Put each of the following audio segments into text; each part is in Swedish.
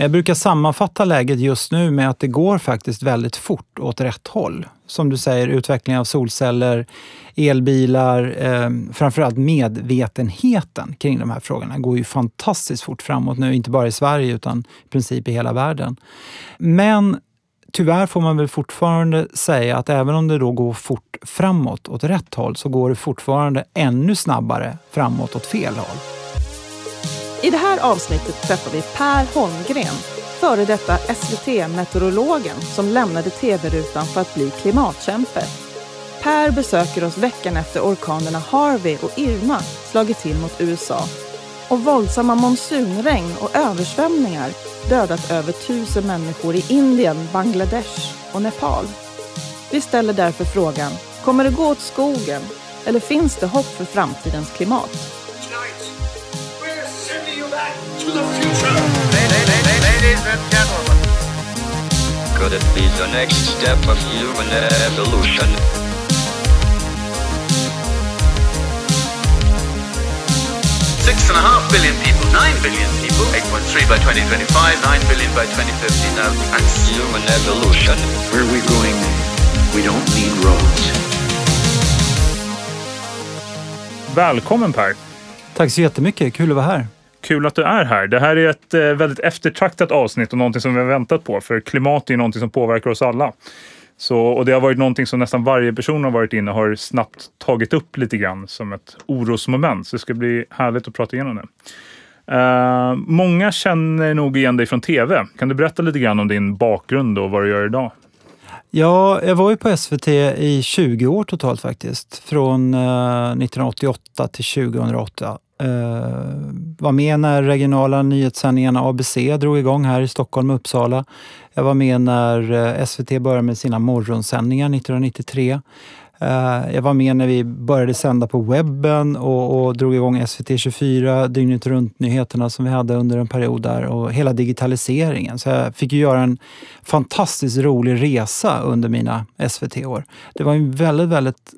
Jag brukar sammanfatta läget just nu med att det går faktiskt väldigt fort åt rätt håll. Som du säger, utveckling av solceller, elbilar, eh, framförallt medvetenheten kring de här frågorna går ju fantastiskt fort framåt nu. Inte bara i Sverige utan i princip i hela världen. Men tyvärr får man väl fortfarande säga att även om det då går fort framåt åt rätt håll så går det fortfarande ännu snabbare framåt åt fel håll. I det här avsnittet träffar vi Per Holmgren, före detta SVT-meteorologen som lämnade tv-rutan för att bli klimatkämpe. Per besöker oss veckan efter orkanerna Harvey och Irma slagit till mot USA och våldsamma monsunregn och översvämningar dödat över tusen människor i Indien, Bangladesh och Nepal. Vi ställer därför frågan, kommer det gå åt skogen eller finns det hopp för framtidens klimat? to the future. Ladies and gentlemen, could it be the next step of human evolution? Six and a half billion people, nine billion people, 8.3 by 2025, 9 billion by 2050 now. human evolution. Where are we going? We don't need roads. Välkommen Per! Tack så jättemycket, kul att vara här. Kul att du är här. Det här är ett eh, väldigt eftertraktat avsnitt och någonting som vi har väntat på, för klimat är ju någonting som påverkar oss alla. Så, och det har varit någonting som nästan varje person har varit inne och har snabbt tagit upp lite grann som ett orosmoment. Så det ska bli härligt att prata igenom det. Uh, många känner nog igen dig från tv. Kan du berätta lite grann om din bakgrund och vad du gör idag? Ja, jag var ju på SVT i 20 år totalt faktiskt. Från 1988 eh, till 2008. Eh, var med när regionala nyhetssändningarna ABC drog igång här i Stockholm och Uppsala. Jag var med när eh, SVT började med sina morgonsändningar 1993. Eh, jag var med när vi började sända på webben och, och drog igång SVT24, dygnet runt-nyheterna som vi hade under en period där och hela digitaliseringen. Så jag fick ju göra en fantastiskt rolig resa under mina SVT-år. Det var en väldigt, väldigt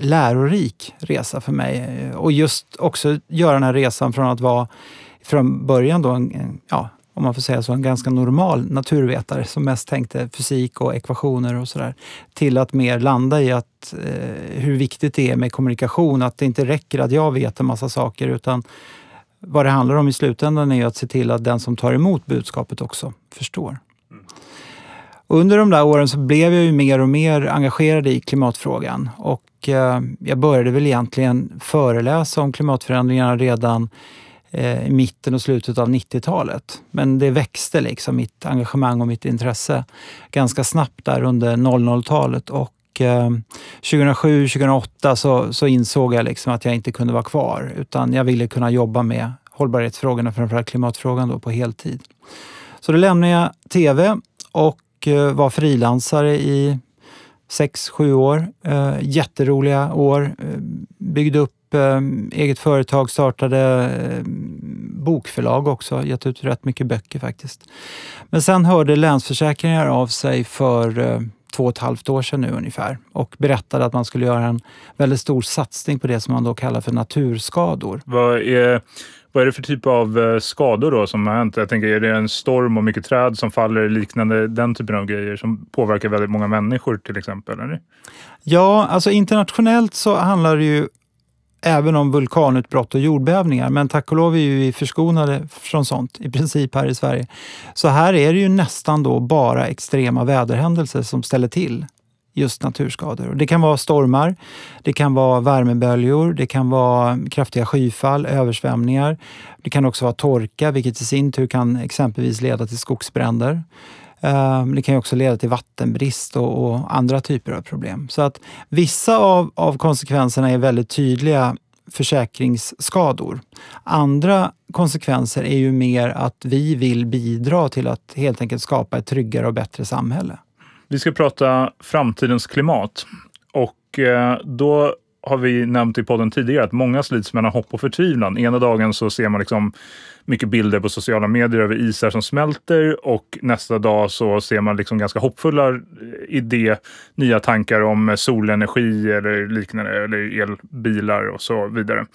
lärorik resa för mig. Och just också göra den här resan från att vara från början då, en, ja, om man får säga så, en ganska normal naturvetare som mest tänkte fysik och ekvationer och sådär, till att mer landa i att, eh, hur viktigt det är med kommunikation, att det inte räcker att jag vet en massa saker utan vad det handlar om i slutändan är att se till att den som tar emot budskapet också förstår. Mm. Och under de där åren så blev jag ju mer och mer engagerad i klimatfrågan och eh, jag började väl egentligen föreläsa om klimatförändringarna redan eh, i mitten och slutet av 90-talet. Men det växte liksom, mitt engagemang och mitt intresse ganska snabbt där under 00-talet och 2007-2008 eh, så, så, insåg jag liksom att jag inte kunde vara kvar utan jag ville kunna jobba med hållbarhetsfrågorna, framförallt klimatfrågan då, på heltid. Så då lämnade jag TV och och eh, var frilansare i sex, sju år. Eh, jätteroliga år. Eh, byggde upp eget företag, startade bokförlag också, gett ut rätt mycket böcker faktiskt. Men sen hörde Länsförsäkringar av sig för två och ett halvt år sedan nu ungefär och berättade att man skulle göra en väldigt stor satsning på det som man då kallar för naturskador. Vad är vad är det för typ av eh, skador då som har hänt? Jag tänker, är det en storm och mycket träd som faller liknande den typen av grejer som påverkar väldigt många människor till exempel? Eller? Ja, alltså internationellt så handlar det ju även om vulkanutbrott och jordbävningar. Men tack och lov är vi förskonade från sånt i princip här i Sverige. Så här är det ju nästan då bara extrema väderhändelser som ställer till just naturskador. det kan vara stormar, det kan vara värmeböljor, det kan vara kraftiga skyfall, översvämningar. Det kan också vara torka, vilket i sin tur kan exempelvis leda till skogsbränder. Ehm, det kan också leda till vattenbrist och, och, andra typer av problem. Så att vissa av, av konsekvenserna är väldigt tydliga försäkringsskador. Andra konsekvenser är ju mer att vi vill bidra till att helt enkelt skapa ett tryggare och bättre samhälle. Vi ska prata framtidens klimat och eh, då har vi nämnt i podden tidigare att många slits mellan hopp och förtvivlan. Ena dagen så ser man liksom mycket bilder på sociala medier över isar som smälter och nästa dag så ser man liksom ganska hoppfulla eh, idé, nya tankar om eh, solenergi eller liknande, eller elbilar och så vidare.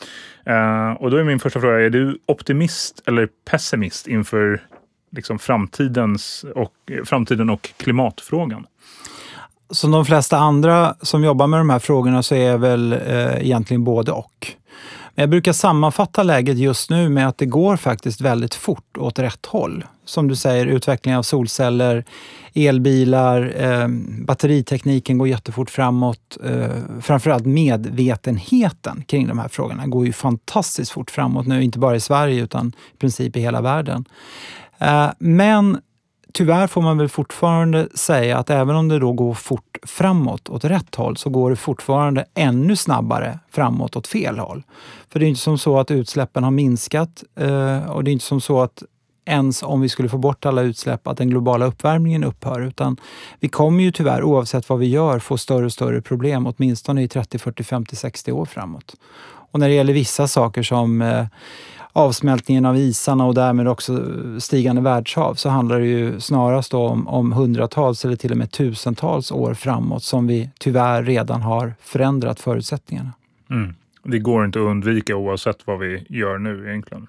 och då är min första fråga, är du optimist eller pessimist inför liksom framtidens och, framtiden och klimatfrågan. Som de flesta andra som jobbar med de här frågorna så är jag väl eh, egentligen både och. Men jag brukar sammanfatta läget just nu med att det går faktiskt väldigt fort åt rätt håll. Som du säger, utvecklingen av solceller, elbilar, eh, batteritekniken går jättefort framåt. Eh, framförallt medvetenheten kring de här frågorna går ju fantastiskt fort framåt nu, inte bara i Sverige utan i princip i hela världen. Eh, men tyvärr får man väl fortfarande säga att även om det då går fort framåt åt rätt håll så går det fortfarande ännu snabbare framåt åt fel håll. För det är inte som så att utsläppen har minskat eh, och det är inte som så att ens om vi skulle få bort alla utsläpp, att den globala uppvärmningen upphör. Utan vi kommer ju tyvärr, oavsett vad vi gör, få större och större problem, åtminstone i 30, 40, 50, 60 år framåt. Och när det gäller vissa saker som eh, avsmältningen av isarna och därmed också stigande världshav så handlar det ju snarast om, om hundratals eller till och med tusentals år framåt som vi tyvärr redan har förändrat förutsättningarna. Mm. Det går inte att undvika oavsett vad vi gör nu egentligen.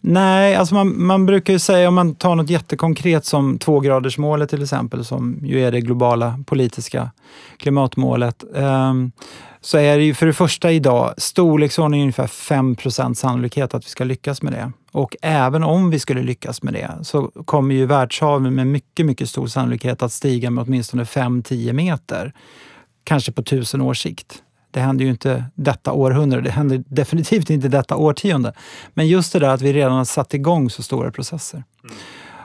Nej, alltså man, man brukar ju säga om man tar något jättekonkret som tvågradersmålet till exempel, som ju är det globala politiska klimatmålet. Um, så är det ju för det första idag storleksordning ungefär 5 sannolikhet att vi ska lyckas med det. Och även om vi skulle lyckas med det så kommer ju världshaven med mycket, mycket stor sannolikhet att stiga med åtminstone 5-10 meter. Kanske på tusen års sikt. Det händer ju inte detta århundrade, det händer definitivt inte detta årtionde. Men just det där att vi redan har satt igång så stora processer. Mm.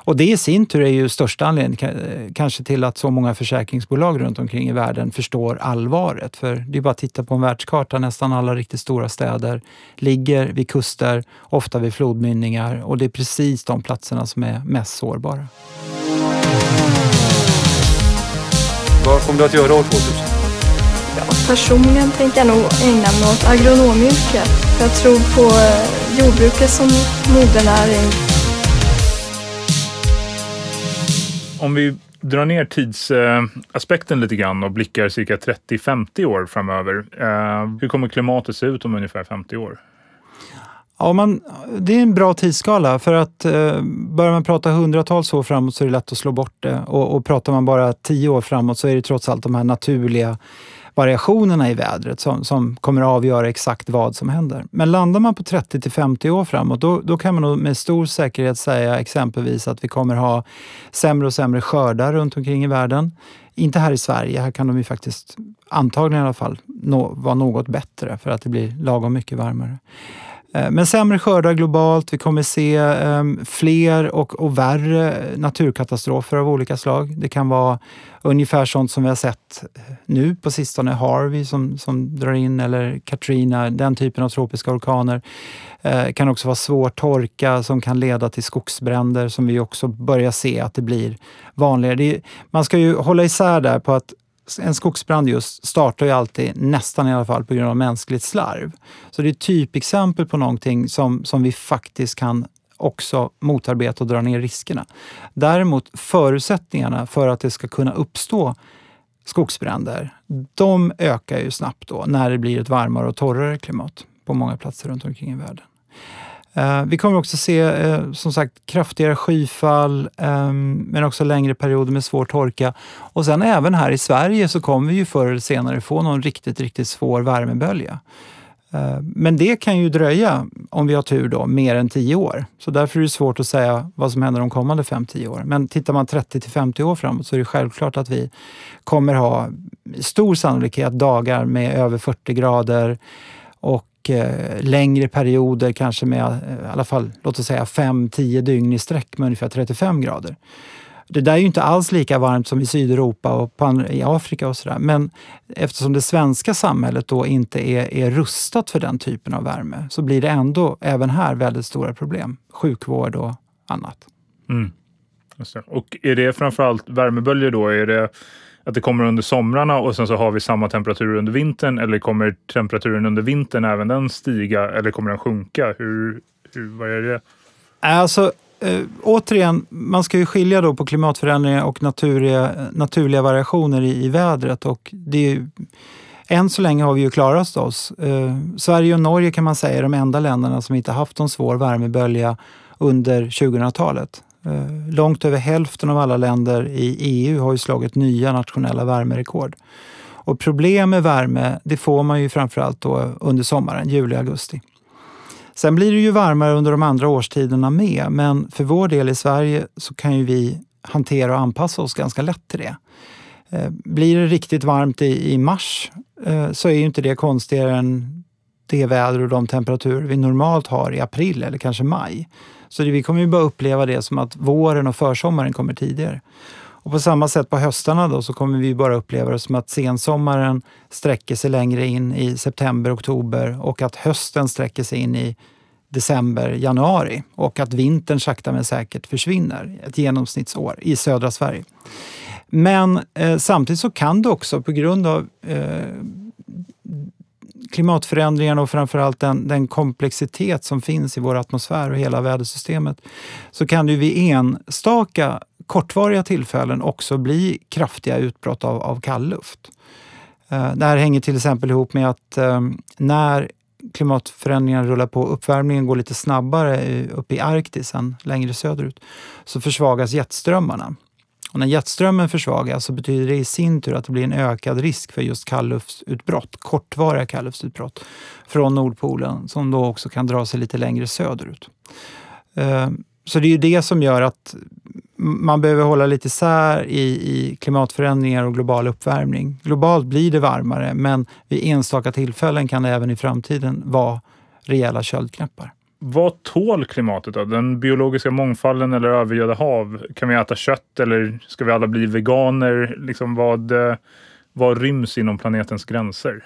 Och det i sin tur är ju största anledningen kanske till att så många försäkringsbolag runt omkring i världen förstår allvaret. För det är bara att titta på en världskarta. Nästan alla riktigt stora städer ligger vid kuster, ofta vid flodmynningar och det är precis de platserna som är mest sårbara. Vad kommer du att göra år 2000? Ja, personligen tänker jag nog ägna mig åt agronomyrket. Jag tror på eh, jordbruket som modernäring om vi drar ner tidsaspekten lite grann och blickar cirka 30-50 år framöver. Eh, hur kommer klimatet se ut om ungefär 50 år? Ja, man, det är en bra tidsskala för att eh, börjar man prata hundratals år framåt så är det lätt att slå bort det. Och, och pratar man bara tio år framåt så är det trots allt de här naturliga variationerna i vädret som, som kommer att avgöra exakt vad som händer. Men landar man på 30 till 50 år framåt, då, då kan man nog med stor säkerhet säga exempelvis att vi kommer ha sämre och sämre skördar runt omkring i världen. Inte här i Sverige, här kan de ju faktiskt antagligen i alla fall nå, vara något bättre för att det blir lagom mycket varmare. Eh, men sämre skördar globalt, vi kommer se ehm, fler och, och värre naturkatastrofer av olika slag. Det kan vara ungefär sånt som vi har sett eh, nu på sistone, Harvey som, som drar in, eller Katrina, den typen av tropiska orkaner. Det eh, kan också vara svår torka som kan leda till skogsbränder som vi också börjar se att det blir vanligare. Det, man ska ju hålla isär där på att en skogsbrand just startar ju alltid, nästan i alla fall, på grund av mänskligt slarv. Så det är ett typexempel på någonting som, som vi faktiskt kan också motarbeta och dra ner riskerna. Däremot förutsättningarna för att det ska kunna uppstå skogsbränder, de ökar ju snabbt då när det blir ett varmare och torrare klimat på många platser runt omkring i världen. Eh, vi kommer också se eh, som sagt kraftigare skyfall, ehm, men också längre perioder med svår torka. Och sen även här i Sverige så kommer vi ju förr eller senare få någon riktigt, riktigt svår värmebölja. Eh, men det kan ju dröja, om vi har tur då, mer än 10 år. Så därför är det svårt att säga vad som händer de kommande 5-10 åren. Men tittar man 30 50 år framåt så är det självklart att vi kommer ha stor sannolikhet dagar med över 40 grader och och eh, längre perioder kanske med eh, i alla fall låt oss säga 5-10 dygn i sträck med ungefär 35 grader. Det där är ju inte alls lika varmt som i Sydeuropa och på, i Afrika och sådär. Men eftersom det svenska samhället då inte är, är rustat för den typen av värme så blir det ändå även här väldigt stora problem. Sjukvård och annat. Mm. Och är det framförallt värmeböljor då? Är det att det kommer under somrarna och sen så har vi samma temperatur under vintern eller kommer temperaturen under vintern även den stiga eller kommer den sjunka? Hur, hur vad är det? Alltså, eh, återigen, man ska ju skilja då på klimatförändringar och naturliga, naturliga variationer i, i vädret och det ju, än så länge har vi ju klarat oss. Eh, Sverige och Norge kan man säga är de enda länderna som inte haft en svår värmebölja under 2000-talet. Eh, långt över hälften av alla länder i EU har ju slagit nya nationella värmerekord. Och problem med värme, det får man ju framförallt då under sommaren, juli, augusti. Sen blir det ju varmare under de andra årstiderna med, men för vår del i Sverige så kan ju vi hantera och anpassa oss ganska lätt till det. Eh, blir det riktigt varmt i, i mars eh, så är ju inte det konstigare än det väder och de temperaturer vi normalt har i april eller kanske maj. Så det, vi kommer ju bara uppleva det som att våren och försommaren kommer tidigare. Och på samma sätt på höstarna då så kommer vi bara uppleva det som att sensommaren sträcker sig längre in i september, oktober och att hösten sträcker sig in i december, januari och att vintern sakta men säkert försvinner, ett genomsnittsår i södra Sverige. Men eh, samtidigt så kan det också på grund av eh, klimatförändringarna och framförallt den, den komplexitet som finns i vår atmosfär och hela vädersystemet, så kan det vid enstaka kortvariga tillfällen också bli kraftiga utbrott av, av kallluft. Eh, det här hänger till exempel ihop med att eh, när klimatförändringarna rullar på, uppvärmningen går lite snabbare eh, uppe i Arktis än längre söderut, så försvagas jetströmmarna. Och när jetströmmen försvagas så betyder det i sin tur att det blir en ökad risk för just kalluftsutbrott, kortvariga kalluftsutbrott från Nordpolen som då också kan dra sig lite längre söderut. Eh, så det är ju det som gör att man behöver hålla lite isär i, i klimatförändringar och global uppvärmning. Globalt blir det varmare, men vid enstaka tillfällen kan det även i framtiden vara rejäla köldknäppar vad tål klimatet då? Den biologiska mångfalden eller övergödda hav? Kan vi äta kött eller ska vi alla bli veganer? Liksom vad, eh, vad ryms inom planetens gränser?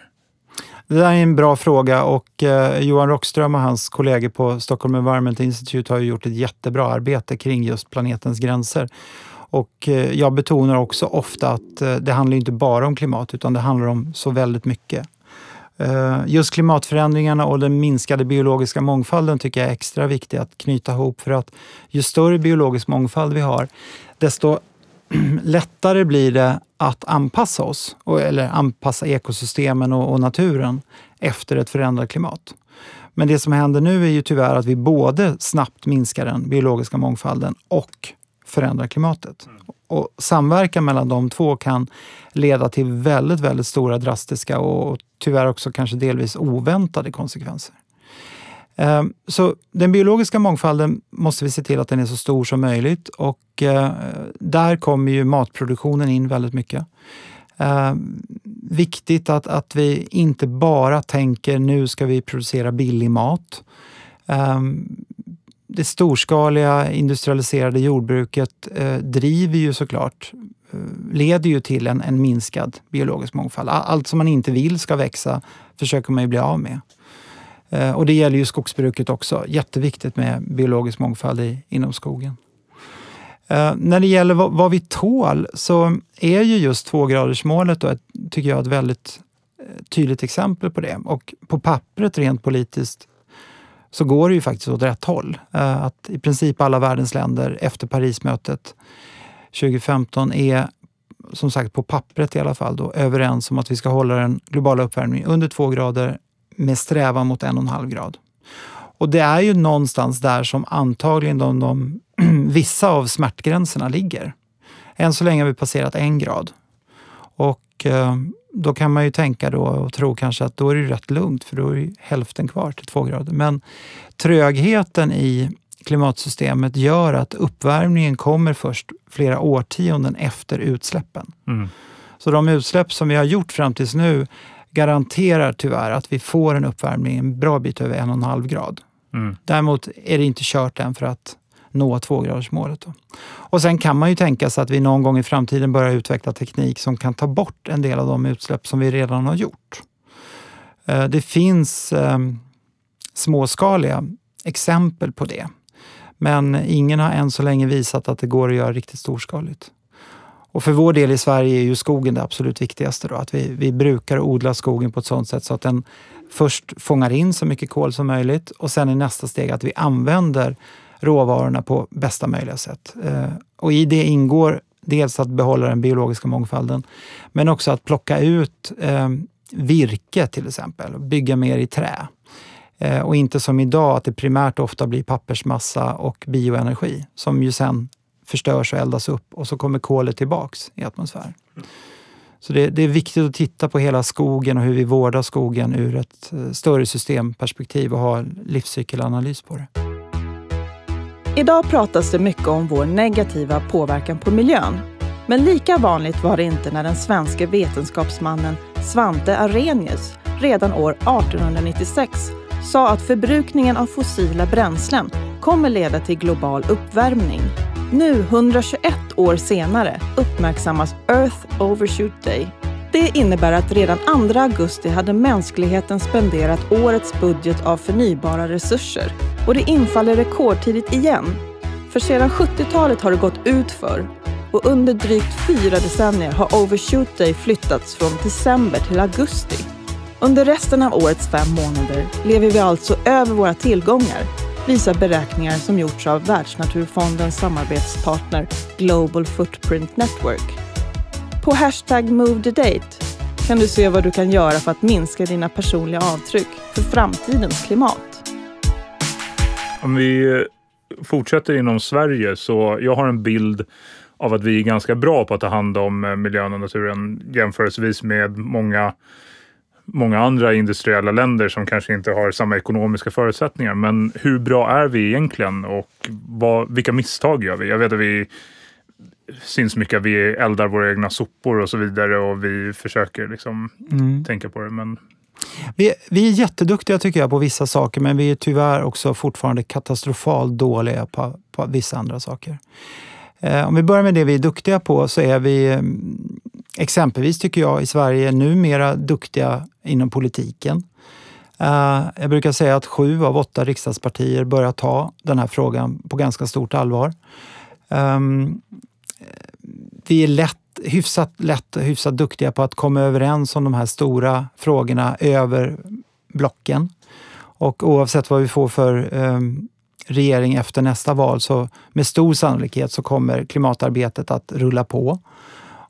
Det där är en bra fråga och eh, Johan Rockström och hans kollegor på Stockholm Environment Institute har gjort ett jättebra arbete kring just planetens gränser. Och eh, jag betonar också ofta att eh, det handlar inte bara om klimat utan det handlar om så väldigt mycket Eh, just klimatförändringarna och den minskade biologiska mångfalden tycker jag är extra viktig att knyta ihop för att ju större biologisk mångfald vi har, desto lättare blir det att anpassa oss, eller anpassa ekosystemen och naturen efter ett förändrat klimat. Men det som händer nu är ju tyvärr att vi både snabbt minskar den biologiska mångfalden och förändra klimatet. Mm. Och samverkan mellan de två kan leda till väldigt, väldigt stora drastiska och tyvärr också kanske delvis oväntade konsekvenser. Ehm, så den biologiska mångfalden måste vi se till att den är så stor som möjligt och eh, där kommer ju matproduktionen in väldigt mycket. Ehm, viktigt att, att vi inte bara tänker nu ska vi producera billig mat. Ehm, det storskaliga industrialiserade jordbruket eh, driver ju såklart, eh, leder ju till en, en minskad biologisk mångfald. Allt som man inte vill ska växa försöker man ju bli av med. Eh, och det gäller ju skogsbruket också. Jätteviktigt med biologisk mångfald i, inom skogen. Eh, när det gäller vad, vad vi tål så är ju just tvågradersmålet ett, tycker jag ett väldigt eh, tydligt exempel på det. Och på pappret rent politiskt så går det ju faktiskt åt rätt håll. Eh, att i princip alla världens länder efter Parismötet 2015 är, som sagt på pappret i alla fall, då, överens om att vi ska hålla den globala uppvärmningen under två grader med strävan mot en och en halv grad. Och det är ju någonstans där som antagligen de, de vissa av smärtgränserna ligger. Än så länge har vi passerat en grad. Och eh, då kan man ju tänka då och tro kanske att då är det rätt lugnt för då är det hälften kvar till två grader. Men trögheten i klimatsystemet gör att uppvärmningen kommer först flera årtionden efter utsläppen. Mm. Så de utsläpp som vi har gjort fram tills nu garanterar tyvärr att vi får en uppvärmning en bra bit över en och en halv grad. Mm. Däremot är det inte kört än för att nå tvågradersmålet. Och sen kan man ju tänka sig att vi någon gång i framtiden börjar utveckla teknik som kan ta bort en del av de utsläpp som vi redan har gjort. Eh, det finns ehm, småskaliga exempel på det. Men ingen har än så länge visat att det går att göra riktigt storskaligt. Och för vår del i Sverige är ju skogen det absolut viktigaste. Då, att vi, vi brukar odla skogen på ett sådant sätt så att den först fångar in så mycket kol som möjligt och sen i nästa steg att vi använder råvarorna på bästa möjliga sätt. Eh, och i det ingår dels att behålla den biologiska mångfalden, men också att plocka ut eh, virke till exempel, bygga mer i trä. Eh, och inte som idag, att det primärt ofta blir pappersmassa och bioenergi som ju sen förstörs och eldas upp och så kommer kolet tillbaks i atmosfären. Så det, det, är viktigt att titta på hela skogen och hur vi vårdar skogen ur ett större systemperspektiv och ha livscykelanalys på det. Idag pratas det mycket om vår negativa påverkan på miljön. Men lika vanligt var det inte när den svenska vetenskapsmannen Svante Arrhenius redan år 1896 sa att förbrukningen av fossila bränslen kommer leda till global uppvärmning. Nu, 121 år senare, uppmärksammas Earth Overshoot Day det innebär att redan 2 augusti hade mänskligheten spenderat årets budget av förnybara resurser. Och det infaller rekordtidigt igen. För sedan 70-talet har det gått utför och under drygt fyra decennier har Overshoot Day flyttats från december till augusti. Under resten av årets fem månader lever vi alltså över våra tillgångar, visar beräkningar som gjorts av Världsnaturfondens samarbetspartner Global Footprint Network. På hashtag movedate kan du se vad du kan göra för att minska dina personliga avtryck för framtidens klimat. Om vi eh, fortsätter inom Sverige så jag har en bild av att vi är ganska bra på att ta hand om eh, miljön och naturen jämförelsevis med många, många andra industriella länder som kanske inte har samma ekonomiska förutsättningar. Men hur bra är vi egentligen och vad, vilka misstag gör vi? Jag vet att vi syns mycket att vi eldar våra egna sopor och så vidare och vi försöker liksom mm. tänka på det. Men... Vi, vi är jätteduktiga tycker jag på vissa saker men vi är tyvärr också fortfarande katastrofalt dåliga på, på vissa andra saker. Eh, om vi börjar med det vi är duktiga på så är vi mm, exempelvis tycker jag i Sverige numera duktiga inom politiken. Uh, jag brukar säga att sju av åtta riksdagspartier börjar ta den här frågan på ganska stort allvar. Um, vi är lätt, hyfsat lätt och hyfsat duktiga på att komma överens om de här stora frågorna över blocken. Och oavsett vad vi får för eh, regering efter nästa val så med stor sannolikhet så kommer klimatarbetet att rulla på.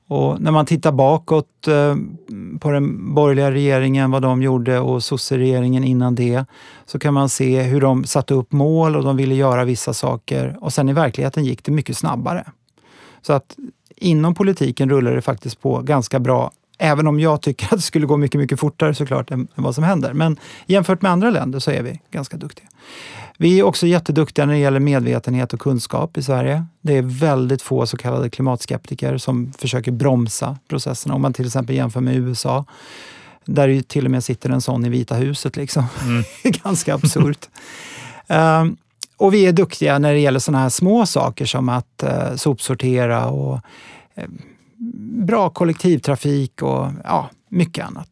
Och när man tittar bakåt ehm, på den borgerliga regeringen, vad de gjorde och sosseregeringen innan det, så kan man se hur de satte upp mål och de ville göra vissa saker och sen i verkligheten gick det mycket snabbare. Så att inom politiken rullar det faktiskt på ganska bra Även om jag tycker att det skulle gå mycket, mycket fortare såklart än, än vad som händer. Men jämfört med andra länder så är vi ganska duktiga. Vi är också jätteduktiga när det gäller medvetenhet och kunskap i Sverige. Det är väldigt få så kallade klimatskeptiker som försöker bromsa processerna. Om man till exempel jämför med USA, där det till och med sitter en sån i Vita huset. Liksom. Mm. Ganska absurt. um, och vi är duktiga när det gäller sådana här små saker som att eh, sopsortera och eh, bra kollektivtrafik och ja, mycket annat.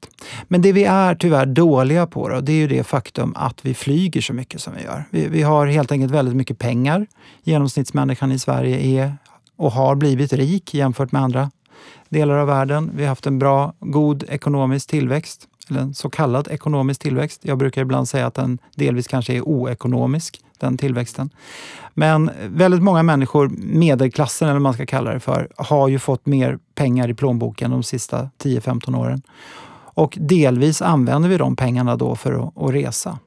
Men det vi är tyvärr dåliga på då, det är ju det faktum att vi flyger så mycket som vi gör. Vi, vi har helt enkelt väldigt mycket pengar. Genomsnittsmänniskan i Sverige är och har blivit rik jämfört med andra delar av världen. Vi har haft en bra, god ekonomisk tillväxt eller en så kallad ekonomisk tillväxt. Jag brukar ibland säga att den delvis kanske är oekonomisk, den tillväxten. Men väldigt många människor, medelklassen eller vad man ska kalla det för, har ju fått mer pengar i plånboken de sista 10-15 åren. Och delvis använder vi de pengarna då för att, resa.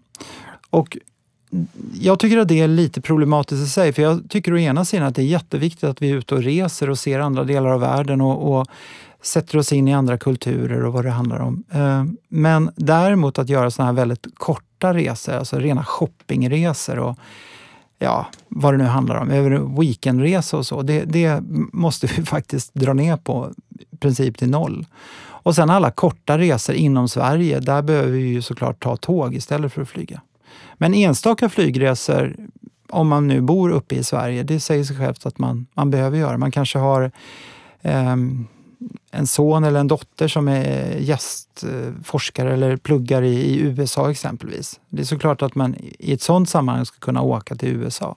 Och jag tycker att det är lite problematiskt i sig, för jag tycker å ena sidan att det är jätteviktigt att vi är ute och reser och ser andra delar av världen och, och sätter oss in i andra kulturer och vad det handlar om. Eh, men däremot att göra sådana här väldigt korta resor, alltså rena shoppingresor och ja, vad det nu handlar om, över weekendresor och så, det, det måste vi faktiskt dra ner på i princip till noll. Och sen alla korta resor inom Sverige, där behöver vi ju såklart ta tåg istället för att flyga. Men enstaka flygresor, om man nu bor uppe i Sverige, det säger sig självt att man, man behöver göra. Man kanske har um, en son eller en dotter som är gästforskare eller pluggar i, i USA exempelvis. Det är såklart att man i ett sådant sammanhang ska kunna åka till USA.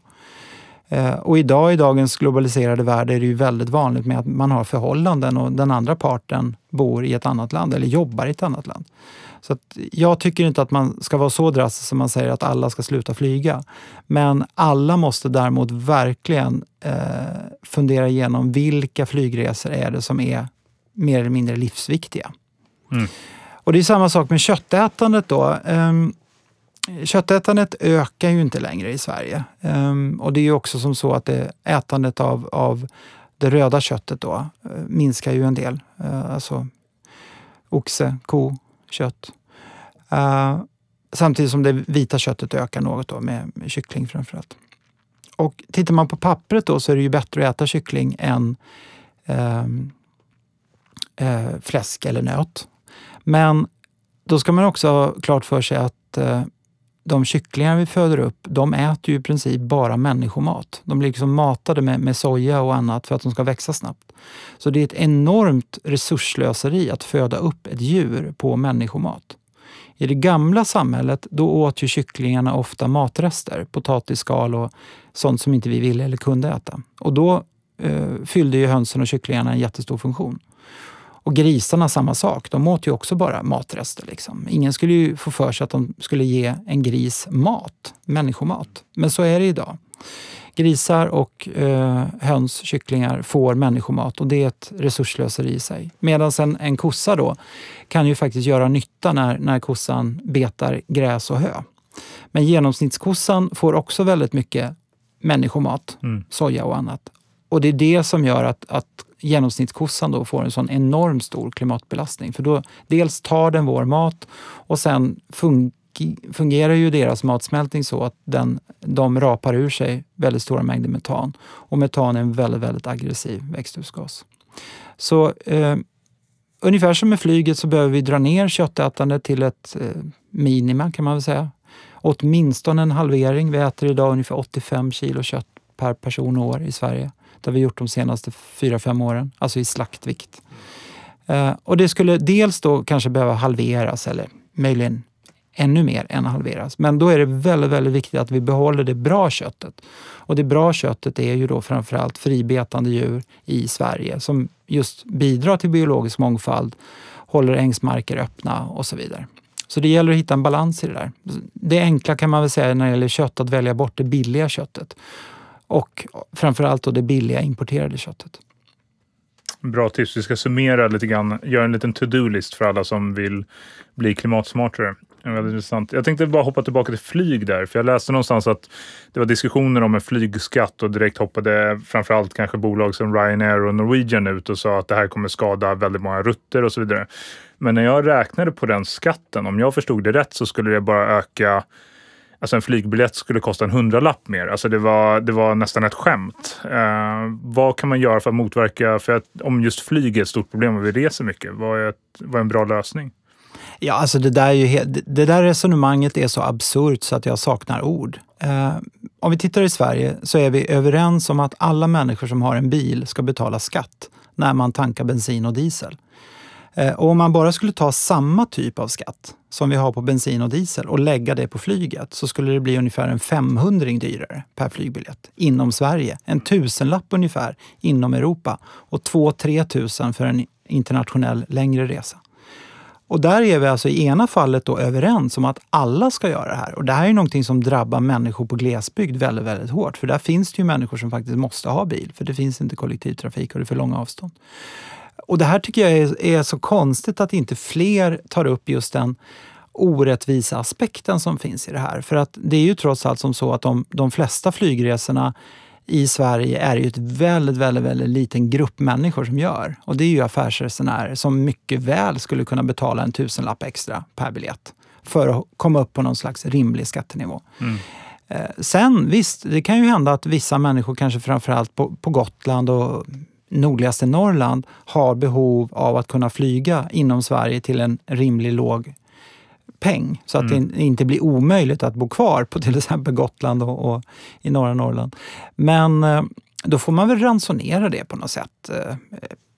Eh, och idag i dagens globaliserade värld är det ju väldigt vanligt med att man har förhållanden och den andra parten bor i ett annat land eller jobbar i ett annat land. Så jag tycker inte att man ska vara så drastisk som man säger att alla ska sluta flyga. Men alla måste däremot verkligen eh, fundera igenom vilka flygresor är det som är mer eller mindre livsviktiga. Mm. Och det är samma sak med köttätandet då. Ehm, köttätandet ökar ju inte längre i Sverige. Ehm, och det är ju också som så att det, ätandet av, av det röda köttet då eh, minskar ju en del. Eh, alltså oxe, ko, kött. Eh, samtidigt som det vita köttet ökar något då med, med kyckling framförallt. Och tittar man på pappret då så är det ju bättre att äta kyckling än um, eh, fläsk eller nöt. Men då ska man också ha klart för sig att eh, de kycklingar vi föder upp, de äter ju i princip bara människomat. De blir liksom matade med, med soja och annat för att de ska växa snabbt. Så det är ett enormt resurslöseri att föda upp ett djur på människomat. I det gamla samhället, då åt ju kycklingarna ofta matrester, potatisskal och sånt som inte vi ville eller kunde äta. Och då eh, fyllde ju hönsen och kycklingarna en jättestor funktion. Och grisarna samma sak, de åt ju också bara matrester. Liksom. Ingen skulle ju få för sig att de skulle ge en gris mat, människomat. Men så är det idag. Grisar och eh, höns, kycklingar får människomat och det är ett resurslöseri i sig. Medan en, en kossa då kan ju faktiskt göra nytta när, när kossan betar gräs och hö. Men genomsnittskossan får också väldigt mycket människomat, mm. soja och annat. Och det är det som gör att, att genomsnittskossan då får en sån enorm stor klimatbelastning. För då dels tar den vår mat och sen fungerar ju deras matsmältning så att den, de rapar ur sig väldigt stora mängder metan. Och metan är en väldigt, väldigt aggressiv växthusgas. Så eh, ungefär som med flyget så behöver vi dra ner köttätandet till ett eh, minima kan man väl säga. Åtminstone en halvering. Vi äter idag ungefär 85 kilo kött per person och år i Sverige. Det har vi gjort de senaste fyra fem åren, alltså i slaktvikt. Eh, och det skulle dels då kanske behöva halveras eller möjligen ännu mer än halveras. Men då är det väldigt, väldigt viktigt att vi behåller det bra köttet. Och det bra köttet är ju då framförallt fribetande djur i Sverige som just bidrar till biologisk mångfald, håller ängsmarker öppna och så vidare. Så det gäller att hitta en balans i det där. Det enkla kan man väl säga när det gäller kött, att välja bort det billiga köttet och framförallt då det billiga importerade köttet. Bra tips. Vi ska summera lite grann, göra en liten to-do-list för alla som vill bli klimatsmartare. Väldigt intressant. Jag tänkte bara hoppa tillbaka till flyg där, för jag läste någonstans att det var diskussioner om en flygskatt och direkt hoppade framförallt kanske bolag som Ryanair och Norwegian ut och sa att det här kommer skada väldigt många rutter och så vidare. Men när jag räknade på den skatten, om jag förstod det rätt, så skulle det bara öka Alltså en flygbiljett skulle kosta en hundralapp mer. Alltså det, var, det var nästan ett skämt. Eh, vad kan man göra för att motverka, för att, om just flyg är ett stort problem och vi reser mycket, vad är, ett, vad är en bra lösning? Ja, alltså det där, ju, det där resonemanget är så absurt så att jag saknar ord. Eh, om vi tittar i Sverige så är vi överens om att alla människor som har en bil ska betala skatt när man tankar bensin och diesel. Eh, och om man bara skulle ta samma typ av skatt som vi har på bensin och diesel och lägga det på flyget så skulle det bli ungefär en 500 dyrare per flygbiljett inom Sverige. En tusenlapp ungefär inom Europa och 2-3 tusen för en internationell längre resa. Och där är vi alltså i ena fallet då överens om att alla ska göra det här. Och det här är någonting som drabbar människor på glesbygd väldigt, väldigt hårt. För där finns det ju människor som faktiskt måste ha bil, för det finns inte kollektivtrafik och det är för långa avstånd. Och det här tycker jag är, är så konstigt att inte fler tar upp just den orättvisa aspekten som finns i det här. För att det är ju trots allt som så att de, de flesta flygresorna i Sverige är det ju ett väldigt, väldigt, väldigt liten grupp människor som gör. Och det är ju affärsresenärer som mycket väl skulle kunna betala en tusenlapp extra per biljett för att komma upp på någon slags rimlig skattenivå. Mm. Eh, sen visst, det kan ju hända att vissa människor, kanske framförallt på, på Gotland och nordligaste Norrland har behov av att kunna flyga inom Sverige till en rimlig låg peng. Så att mm. det inte blir omöjligt att bo kvar på till exempel Gotland och, och i norra Norrland. Men eh, då får man väl ransonera det på något sätt. Eh,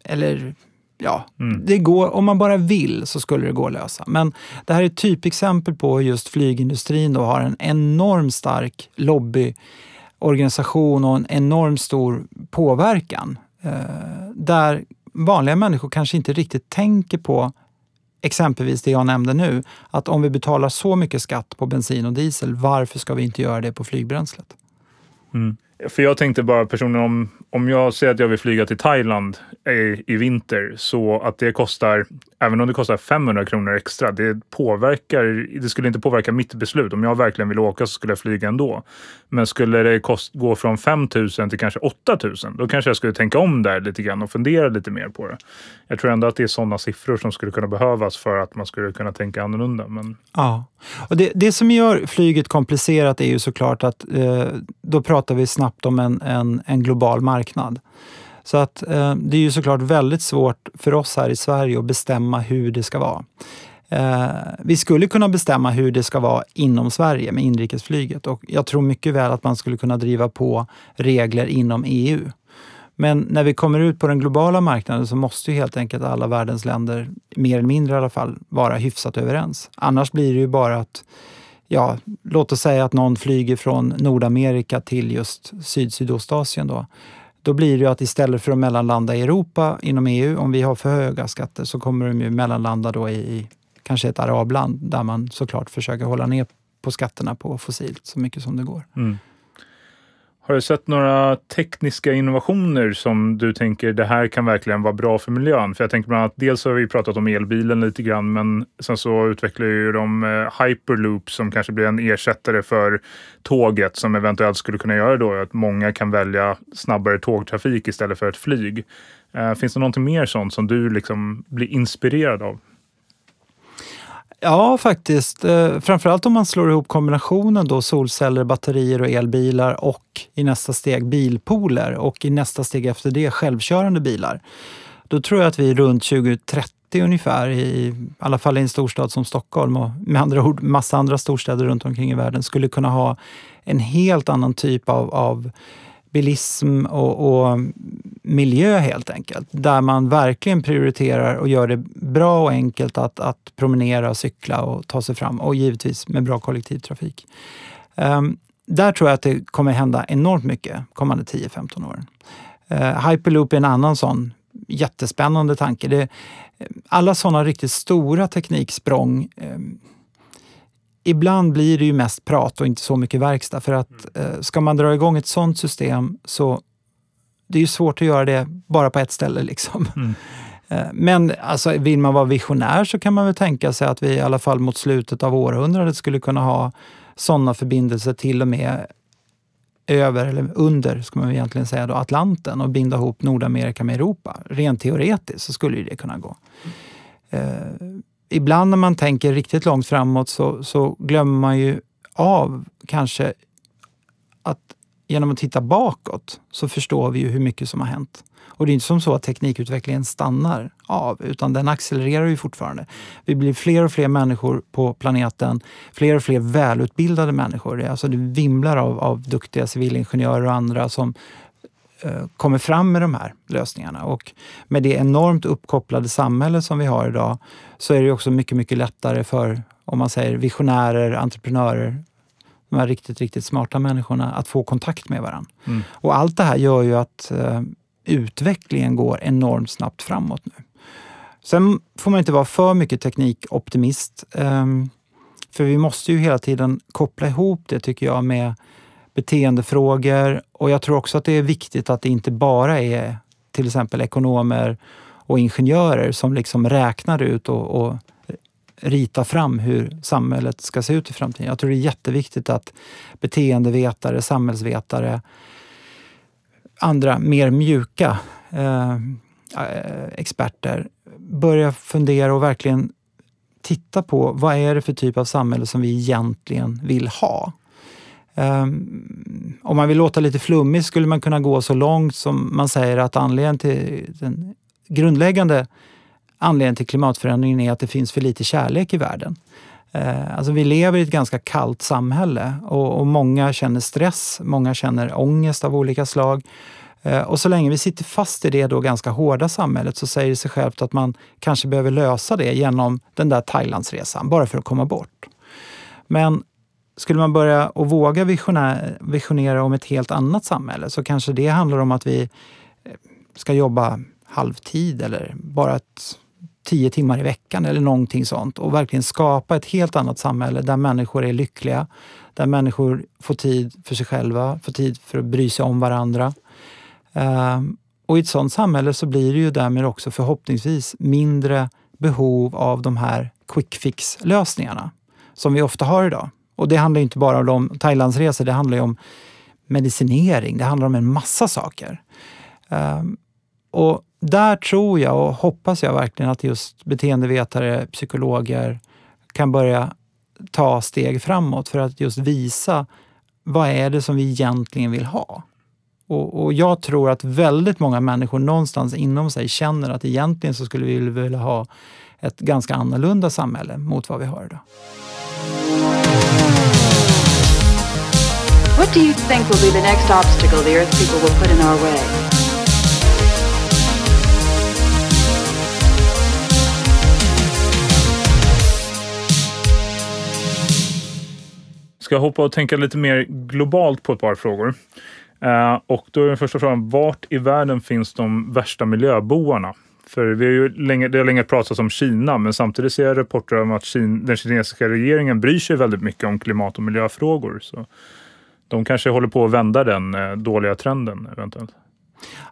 eller ja, mm. det går, om man bara vill så skulle det gå att lösa. Men det här är ett typexempel på hur just flygindustrin då har en enormt stark lobbyorganisation och en enormt stor påverkan Eh, där vanliga människor kanske inte riktigt tänker på exempelvis det jag nämnde nu, att om vi betalar så mycket skatt på bensin och diesel, varför ska vi inte göra det på flygbränslet? Mm. För jag tänkte bara personligen, om, om jag säger att jag vill flyga till Thailand i, i vinter, så att det kostar även om det kostar 500 kronor extra, det, påverkar, det skulle inte påverka mitt beslut. Om jag verkligen vill åka så skulle jag flyga ändå. Men skulle det kost, gå från 5 000 till kanske 8 000, då kanske jag skulle tänka om där lite grann och fundera lite mer på det. Jag tror ändå att det är sådana siffror som skulle kunna behövas för att man skulle kunna tänka annorlunda. Men... Ja, och det, det som gör flyget komplicerat är ju såklart att eh, då pratar vi snabbt om en, en, en global marknad. Så att eh, det är ju såklart väldigt svårt för oss här i Sverige att bestämma hur det ska vara. Eh, vi skulle kunna bestämma hur det ska vara inom Sverige med inrikesflyget och jag tror mycket väl att man skulle kunna driva på regler inom EU. Men när vi kommer ut på den globala marknaden så måste ju helt enkelt alla världens länder, mer eller mindre i alla fall, vara hyfsat överens. Annars blir det ju bara att, ja, låt oss säga att någon flyger från Nordamerika till just Syd Sydostasien då då blir det att istället för att mellanlanda i Europa inom EU, om vi har för höga skatter, så kommer de ju mellanlanda då i kanske ett arabland där man såklart försöker hålla ner på skatterna på fossilt så mycket som det går. Mm. Har du sett några tekniska innovationer som du tänker det här kan verkligen vara bra för miljön? För jag tänker bland annat, dels har vi pratat om elbilen lite grann, men sen så utvecklar ju de eh, hyperloop som kanske blir en ersättare för tåget som eventuellt skulle kunna göra då att många kan välja snabbare tågtrafik istället för ett flyg. Eh, finns det någonting mer sånt som du liksom blir inspirerad av? Ja, faktiskt. Eh, framförallt om man slår ihop kombinationen då solceller, batterier och elbilar och i nästa steg bilpooler och i nästa steg efter det självkörande bilar. Då tror jag att vi runt 2030 ungefär, i, i alla fall i en storstad som Stockholm och med andra ord massa andra storstäder runt omkring i världen, skulle kunna ha en helt annan typ av, av bilism och, och miljö helt enkelt. Där man verkligen prioriterar och gör det bra och enkelt att, att promenera, cykla och ta sig fram. Och givetvis med bra kollektivtrafik. Um, där tror jag att det kommer hända enormt mycket kommande 10-15 år. Uh, Hyperloop är en annan sån jättespännande tanke. Det, alla sådana riktigt stora tekniksprång um, ibland blir det ju mest prat och inte så mycket verkstad. För att mm. eh, ska man dra igång ett sådant system så det är ju svårt att göra det bara på ett ställe. Liksom. Mm. Eh, men alltså, vill man vara visionär så kan man väl tänka sig att vi i alla fall mot slutet av århundradet skulle kunna ha sådana förbindelser till och med över, eller under, ska man egentligen säga, då, Atlanten och binda ihop Nordamerika med Europa. Rent teoretiskt så skulle ju det kunna gå. Eh, ibland när man tänker riktigt långt framåt så, så glömmer man ju av kanske att genom att titta bakåt så förstår vi ju hur mycket som har hänt. Och det är inte som så att teknikutvecklingen stannar av, utan den accelererar ju fortfarande. Vi blir fler och fler människor på planeten, fler och fler välutbildade människor. Alltså det vimlar av, av duktiga civilingenjörer och andra som eh, kommer fram med de här lösningarna. Och med det enormt uppkopplade samhälle som vi har idag så är det också mycket, mycket lättare för, om man säger visionärer, entreprenörer, de här riktigt, riktigt smarta människorna att få kontakt med varandra. Mm. Och allt det här gör ju att eh, utvecklingen går enormt snabbt framåt nu. Sen får man inte vara för mycket teknikoptimist. Eh, för vi måste ju hela tiden koppla ihop det, tycker jag, med beteendefrågor. Och jag tror också att det är viktigt att det inte bara är till exempel ekonomer och ingenjörer som liksom räknar ut och, och rita fram hur samhället ska se ut i framtiden. Jag tror det är jätteviktigt att beteendevetare, samhällsvetare, andra mer mjuka eh, eh experter börjar fundera och verkligen titta på vad är det för typ av samhälle som vi egentligen vill ha? Um, om man vill låta lite flummig skulle man kunna gå så långt som man säger att anledningen till den grundläggande anledningen till klimatförändringen är att det finns för lite kärlek i världen. Eh, alltså vi lever i ett ganska kallt samhälle och, och många känner stress, många känner ångest av olika slag. Eh, och så länge vi sitter fast i det då ganska hårda samhället så säger det sig självt att man kanske behöver lösa det genom den där Thailandsresan, bara för att komma bort. Men skulle man börja och våga visionera om ett helt annat samhälle så kanske det handlar om att vi eh, ska jobba halvtid eller bara ett tio timmar i veckan eller någonting sånt och verkligen skapa ett helt annat samhälle där människor är lyckliga, där människor får tid för sig själva, får tid för att bry sig om varandra. Ehm, och i ett sånt samhälle så blir det ju därmed också förhoppningsvis mindre behov av de här quick fix-lösningarna som vi ofta har idag. Och det handlar inte bara om Thailandsresor, det handlar ju om medicinering, det handlar om en massa saker. Ehm, och där tror jag och hoppas jag verkligen att just beteendevetare, psykologer kan börja ta steg framåt för att just visa vad är det som vi egentligen vill ha? Och, och, jag tror att väldigt många människor någonstans inom sig känner att egentligen så skulle vi vilja ha ett ganska annorlunda samhälle mot vad vi har idag. What do you think will be the next obstacle the earth people will put in our way? ska hoppa och tänka lite mer globalt på ett par frågor. Eh, och då är den första frågan, vart i världen finns de värsta miljöboarna? För vi har ju länge, det har länge pratats om Kina, men samtidigt ser jag rapporter om att Kina, den kinesiska regeringen bryr sig väldigt mycket om klimat och miljöfrågor. Så de kanske håller på att vända den eh, dåliga trenden eventuellt.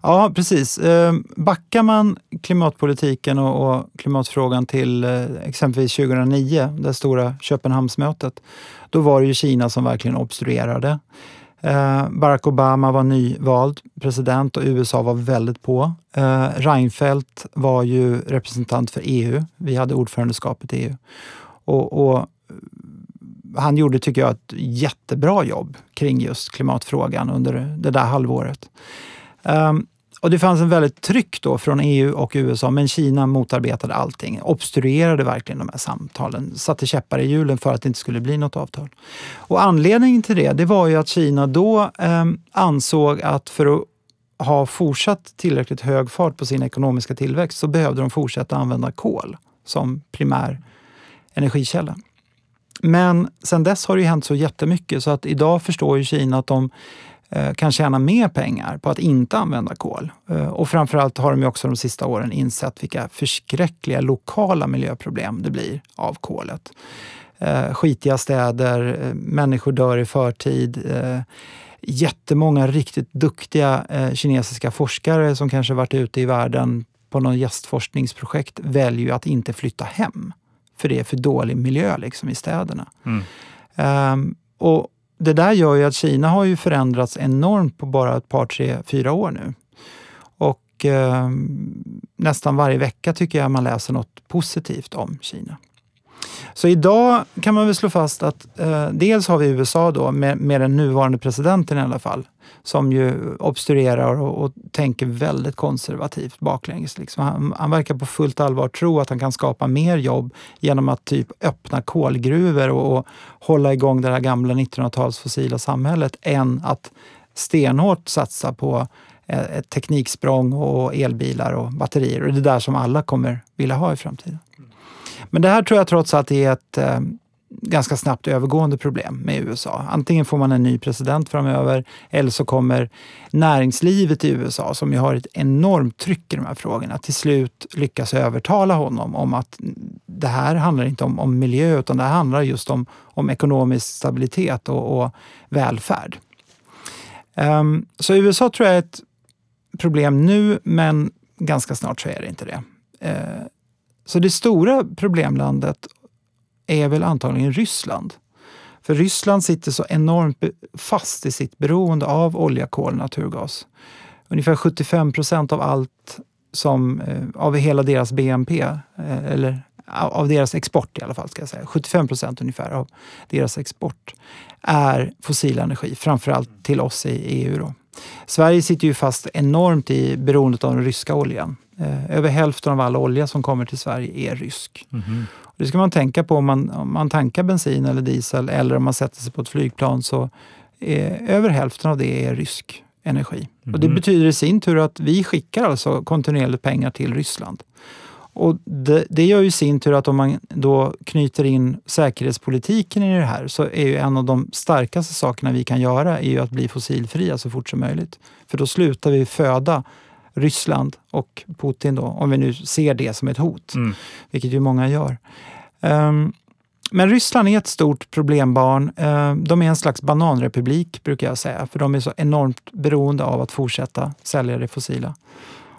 Ja, precis. Ehm, backar man klimatpolitiken och klimatfrågan till eh, exempelvis 2009, det stora Köpenhamnsmötet, då var det ju Kina som verkligen obstruerade. Ehm, Barack Obama var nyvald president och USA var väldigt på. Ehm, Reinfeldt var ju representant för EU. Vi hade ordförandeskapet i EU. Och, och han gjorde, tycker jag, ett jättebra jobb kring just klimatfrågan under det där halvåret. Um, och det fanns en väldigt tryck då från EU och USA, men Kina motarbetade allting. Obstruerade verkligen de här samtalen, satte käppar i hjulen för att det inte skulle bli något avtal. Och anledningen till det, det var ju att Kina då eh, ansåg att för att ha fortsatt tillräckligt hög fart på sin ekonomiska tillväxt så behövde de fortsätta använda kol som primär energikälla. Men sen dess har det ju hänt så jättemycket så att idag förstår ju Kina att de Eh, kan tjäna mer pengar på att inte använda kol. Eh, och framförallt har de också de sista åren insett vilka förskräckliga lokala miljöproblem det blir av kolet. Eh, skitiga städer, människor dör i förtid jättemånga riktigt duktiga kinesiska forskare som kanske varit ute i världen på något gästforskningsprojekt väljer ju att inte flytta hem. För det är för dålig miljö liksom i städerna. Mm. Um, och det där gör ju att Kina har ju förändrats enormt på bara ett par, tre, fyra år nu. Och eh, nästan varje vecka tycker jag man läser något positivt om Kina. Så idag kan man väl slå fast att eh, dels har vi USA då med, med den nuvarande presidenten i alla fall, som ju obstruerar och, och tänker väldigt konservativt baklänges. Liksom. Han, han, verkar på fullt allvar tro att han kan skapa mer jobb genom att typ öppna kolgruvor och, och hålla igång det här gamla 1900-tals fossila samhället än att stenhårt satsa på eh, tekniksprång och elbilar och batterier. Och det är där som alla kommer vilja ha i framtiden. Mm. Men det här tror jag trots allt är ett, eh, ganska snabbt övergående problem med USA. Antingen får man en ny president framöver eller så kommer näringslivet i USA, som ju har ett enormt tryck i de här frågorna, till slut lyckas övertala honom om att det här handlar inte om, om miljö utan det här handlar just om, om ekonomisk stabilitet och, och välfärd. Um, så USA tror jag är ett problem nu, men ganska snart så är det inte det. Uh, så det stora problemlandet är väl antagligen Ryssland. För Ryssland sitter så enormt fast i sitt beroende av olja, kol och naturgas. Ungefär 75 procent av allt som, eh, av hela deras BNP, eh, eller av deras export i alla fall, ska jag säga. 75 procent ungefär av deras export är fossil energi, framförallt till oss i EU. Då. Sverige sitter ju fast enormt i beroendet av den ryska oljan. Eh, över hälften av all olja som kommer till Sverige är rysk. Mm. Det ska man tänka på om man, om man tankar bensin eller diesel eller om man sätter sig på ett flygplan. så är, Över hälften av det är rysk energi. Mm. Och det mhm. betyder i sin tur att vi skickar alltså kontinuerligt pengar till Ryssland. Och det, det, gör ju i sin tur att om man då knyter in säkerhetspolitiken i det här så är ju en av de starkaste sakerna vi kan göra är ju att bli fossilfria så fort som möjligt. För då slutar vi föda Ryssland och Putin då, om vi nu ser det som ett hot, mm. vilket ju många gör. Um, men Ryssland är ett stort problembarn. Ehm, de är en slags bananrepublik, brukar jag säga, för de är så enormt beroende av att fortsätta sälja det fossila.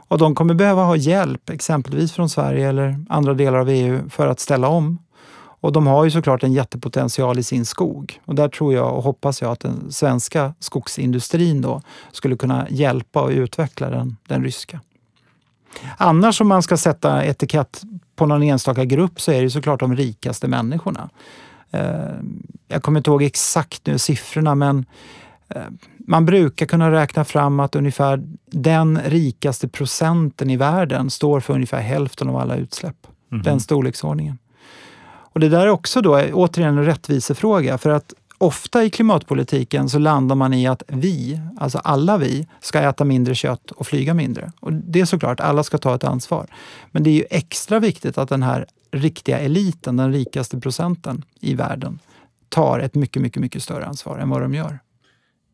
Och de kommer behöva ha hjälp, exempelvis från Sverige eller andra delar av EU, för att ställa om. Och de har ju såklart en jättepotential i sin skog. Och där tror jag och hoppas jag att den svenska skogsindustrin då skulle kunna hjälpa och utveckla den, den ryska. Annars om man ska sätta etikett på någon enstaka grupp så är det såklart de rikaste människorna. Eh, jag kommer inte ihåg exakt nu siffrorna men eh, man brukar kunna räkna fram att ungefär den rikaste procenten i världen står för ungefär hälften av alla utsläpp. Mm. Den storleksordningen. Och det där är också då återigen en rättvisefråga för att ofta i klimatpolitiken så landar man i att vi, alltså alla vi, ska äta mindre kött och flyga mindre. Och det är såklart, alla ska ta ett ansvar. Men det är ju extra viktigt att den här riktiga eliten, den rikaste procenten i världen, tar ett mycket, mycket, mycket större ansvar än vad de gör.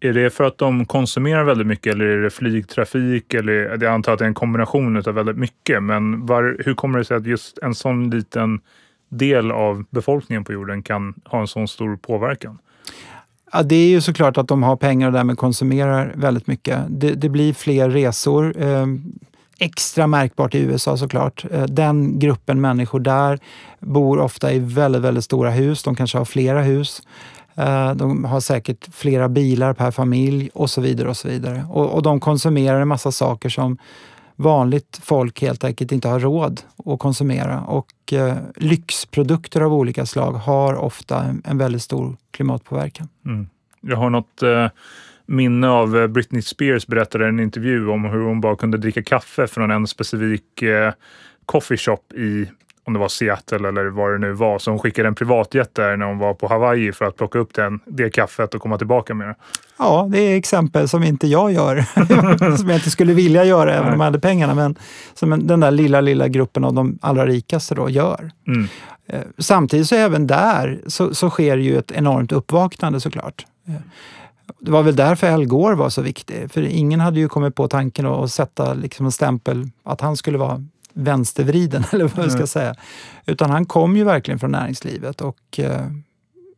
Är det för att de konsumerar väldigt mycket eller är det flygtrafik? Eller, jag antar att det är en kombination av väldigt mycket, men var, hur kommer det sig att just en sån liten del av befolkningen på jorden kan ha en sån stor påverkan? Ja, det är ju såklart att de har pengar och därmed konsumerar väldigt mycket. Det, det blir fler resor. Eh, extra märkbart i USA såklart. Eh, den gruppen människor där bor ofta i väldigt, väldigt stora hus. De kanske har flera hus. Eh, de har säkert flera bilar per familj och så vidare. Och så vidare. Och, och de konsumerar en massa saker som vanligt folk helt enkelt inte har råd att konsumera. Och eh, lyxprodukter av olika slag har ofta en, en väldigt stor klimatpåverkan. Mm. Jag har något eh, minne av eh, Britney Spears berättade i en intervju om hur hon bara kunde dricka kaffe från en specifik eh, coffeeshop i om det var Seattle eller vad det nu var, så hon skickade en privatjet där när hon var på Hawaii för att plocka upp den, det kaffet och komma tillbaka med det. Ja, det är exempel som inte jag gör, som jag inte skulle vilja göra även Nej. om jag hade pengarna, men som den där lilla, lilla gruppen av de allra rikaste då gör. Mm. Eh, samtidigt så även där så, så, sker ju ett enormt uppvaknande såklart. Eh, det var väl därför Al Gore var så viktig, för ingen hade ju kommit på tanken att sätta liksom en stämpel att han skulle vara vänstervriden, eller vad jag ska mm. säga. Utan han kom ju verkligen från näringslivet och eh,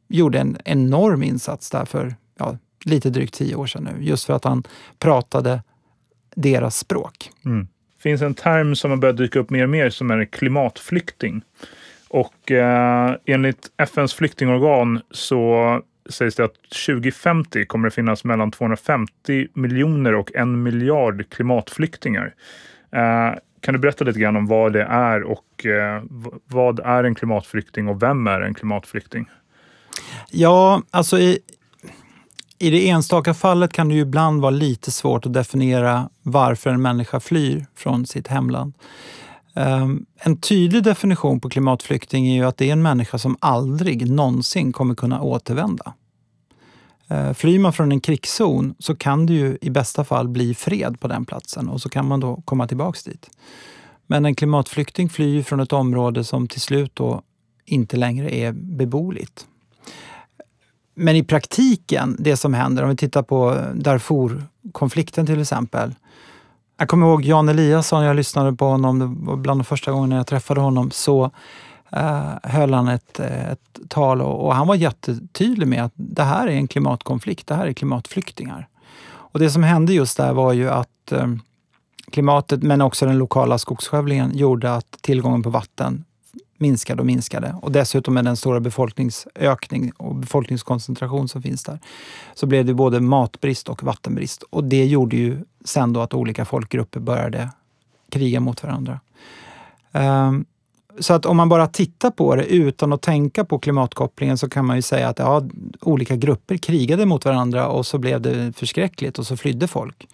gjorde en enorm insats där för ja, lite drygt tio år sedan nu. Just för att han pratade deras språk. Mm. Det finns en term som har börjat dyka upp mer och mer som är klimatflykting. Och eh, enligt FNs flyktingorgan så sägs det att 2050 kommer det finnas mellan 250 miljoner och en miljard klimatflyktingar. Eh, kan du berätta lite grann om vad det är och eh, vad är en klimatflykting och vem är en klimatflykting? Ja, alltså i, i det enstaka fallet kan det ju ibland vara lite svårt att definiera varför en människa flyr från sitt hemland. Ehm, en tydlig definition på klimatflykting är ju att det är en människa som aldrig någonsin kommer kunna återvända. Eh, flyr man från en krigszon så kan det ju i bästa fall bli fred på den platsen och så kan man då komma tillbaks dit. Men en klimatflykting flyr från ett område som till slut då inte längre är beboeligt. Men i praktiken, det som händer, om vi tittar på Darfur-konflikten till exempel. Jag kommer ihåg Jan Eliasson, jag lyssnade på honom, det var bland de första gångerna jag träffade honom. så Eh, höll han ett, ett tal och, och, han var jättetydlig med att det här är en klimatkonflikt, det här är klimatflyktingar. Och det som hände just där var ju att eh, klimatet men också den lokala skogsskövlingen gjorde att tillgången på vatten minskade och minskade. Och dessutom med den stora befolkningsökning och befolkningskoncentration som finns där, så blev det både matbrist och vattenbrist. Och det gjorde ju sen då att olika folkgrupper började kriga mot varandra. Ehm, så att om man bara tittar på det utan att tänka på klimatkopplingen så kan man ju säga att ja, olika grupper krigade mot varandra och så blev det förskräckligt och så flydde folk.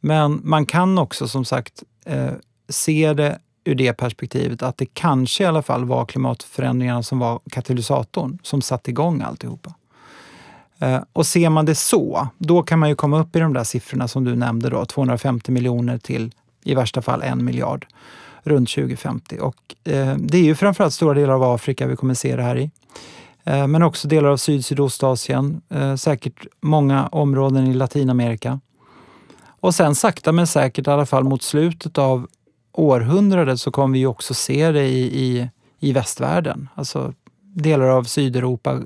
Men man kan också som sagt eh, se det ur det perspektivet att det kanske i alla fall var klimatförändringarna som var katalysatorn som satte igång alltihopa. Eh, och ser man det så, då kan man ju komma upp i de där siffrorna som du nämnde då, 250 miljoner till i värsta fall en miljard runt 2050. Och, eh, det är ju framförallt stora delar av Afrika vi kommer se det här i. Eh, men också delar av Syd och Sydostasien, eh, säkert många områden i Latinamerika. Och sen sakta men säkert, i alla fall mot slutet av århundradet, så kommer vi också se det i, i, i västvärlden. Alltså delar av Sydeuropa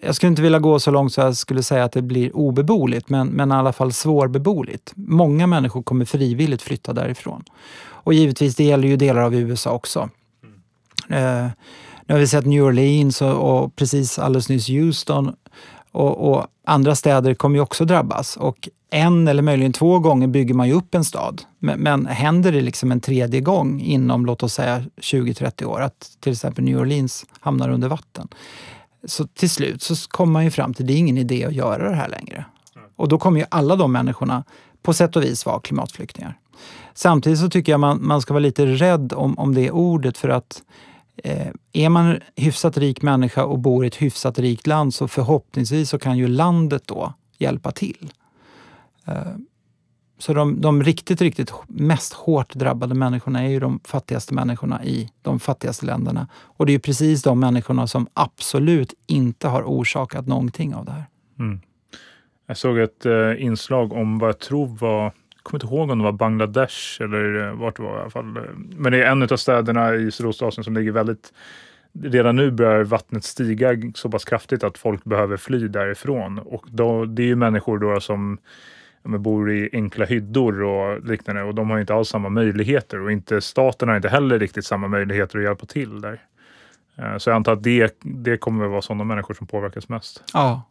jag skulle inte vilja gå så långt så jag skulle säga att det blir obeboeligt, men, men i alla fall svårbeboeligt. Många människor kommer frivilligt flytta därifrån. Och givetvis, det gäller ju delar av USA också. Mm. Eh, nu har vi sett New Orleans och, och precis alldeles nyss Houston och, och, andra städer kommer ju också drabbas. Och en eller möjligen två gånger bygger man ju upp en stad. Men, men händer det liksom en tredje gång inom låt oss säga 20-30 år att till exempel New Orleans hamnar under vatten, så till slut så kommer man ju fram till att det är ingen idé att göra det här längre. Och då kommer ju alla de människorna på sätt och vis vara klimatflyktingar. Samtidigt så tycker jag man, man ska vara lite rädd om, om det ordet för att eh, är man hyfsat rik människa och bor i ett hyfsat rikt land så förhoppningsvis så kan ju landet då hjälpa till. Eh, så de, de riktigt, riktigt mest hårt drabbade människorna är ju de fattigaste människorna i de fattigaste länderna. Och det är ju precis de människorna som absolut inte har orsakat någonting av det här. Mm. Jag såg ett eh, inslag om vad jag tror var, jag kommer inte ihåg om det var Bangladesh eller eh, vart det var i alla fall. Men det är en av städerna i Sydostasien som ligger väldigt redan nu börjar vattnet stiga så pass kraftigt att folk behöver fly därifrån. Och då, det är ju människor då som de bor i enkla hyddor och liknande och de har inte alls samma möjligheter och inte, staten har inte heller riktigt samma möjligheter att hjälpa till där. Eh, så jag antar att det, det kommer att vara sådana människor som påverkas mest. Ja.